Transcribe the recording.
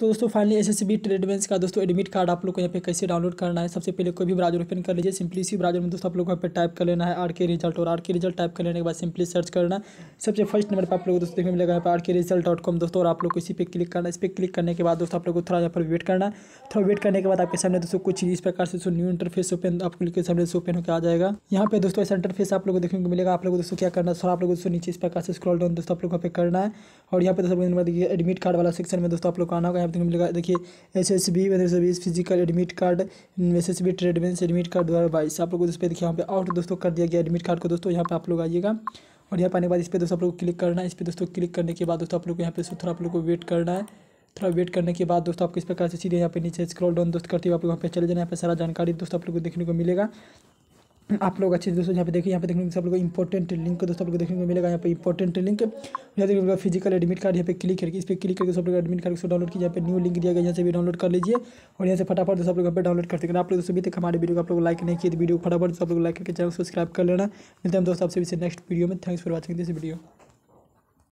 तो दोस्तों finally S S B tradesmen का दोस्तों एडमिट कार्ड आप लोग को यहाँ पे कैसे डाउनलोड करना है सबसे पहले कोई भी ब्राउजर ओपन कर लीजिए सिंपली इसी ब्राउजर में दोस्तों आप लोग को यहाँ पे टाइप कर लेना है आर के रिजल्ट और आर के रिजल्ट टाइप कर लेने के बाद सिंपली सर्च करना सबसे फर्स्ट नंबर पर आप लोग को दोस्तों देखने मिलेगा यहाँ पर आर के रिजल्ट डॉट कॉम दोस्तों और आप लोग को इसी पे क्लिक करना इस पर क्लिक करने के बाद दोस्तों आप लोग को थोड़ा यहाँ पर वेट करना थोड़ा वेट करने के बाद आपके सामने दोस्तों कुछ इस प्रकार से दोस्तों न्यू इंटरफेस ओपन आप लोग के सामने ओपन होकर आ जाएगा यहाँ पे दोस्तों ऐसा इंटरफेस आप लोग को देखने को मिलेगा आप लोग दोस्तों क्या करना है थोड़ा आप लोग दोस्तों नीचे इस प्रकार से स्क्रॉल डाउन दोस्तों आप लोग यहाँ पे करना है और यहाँ पर दोस्तों एडमिट कार्ड वाला सेक्शन में दोस्तों आप लोग को आना होगा यहाँ पर मिलेगा देखिए S S B weather service physical admit card S S B tradesmen admit card द्वारा बाईस आप लोग को इस पर देखिए यहाँ पे आउट दोस्तों कर दिया गया एडमिट कार्ड को दोस्तों यहाँ पे आप लोग आइएगा और यहाँ पर आने के बाद इस पर दोस्तों आप लोग क्लिक करना है इस पर दोस्तों क्लिक करने के बाद दोस्तों आप लोग को यहाँ पे थोड़ा आप लोग को वेट करना है थोड़ा वेट करने के बाद दोस्तों आपको इस प्रकार से सीधे यहाँ पे नीचे स्क्रॉल डाउन दोस्त करते हुए आप लोग यहाँ पे चले जाना यहाँ पे सारा जानकारी दोस्तों आप लोग को देखने को मिलेगा आप लोग अच्छे से दोस्तों यहाँ पे देखिए यहाँ पे देखने सब लोग इंपॉर्टेंट लिंक दोस्तों आप लोग देखने को मिलेगा यहाँ पे इंपॉर्टेंट लिंक यहाँ देखिए फिजिकल एडमिट कार्ड यहाँ पे क्लिक करके इस पर क्लिक करके सब लोग एडमिट कार्ड को डाउनलोड किया जाए न्यू लिंक दिया गया यहाँ से भी डाउनलोड कर लीजिए और यहाँ से फटाफट दोस्तों आप लोग यहाँ पर डाउनलोड करते हैं आप लोग दोस्तों अभी तक हमारे वीडियो को आप लोग लाइक नहीं किए तो वीडियो फटाफट सब लोग लाइक करके चैनल सब्सक्राइब कर लेना मिलते हैं दोस्तों आपसे नेक्स्ट वीडियो में thanks for watching this video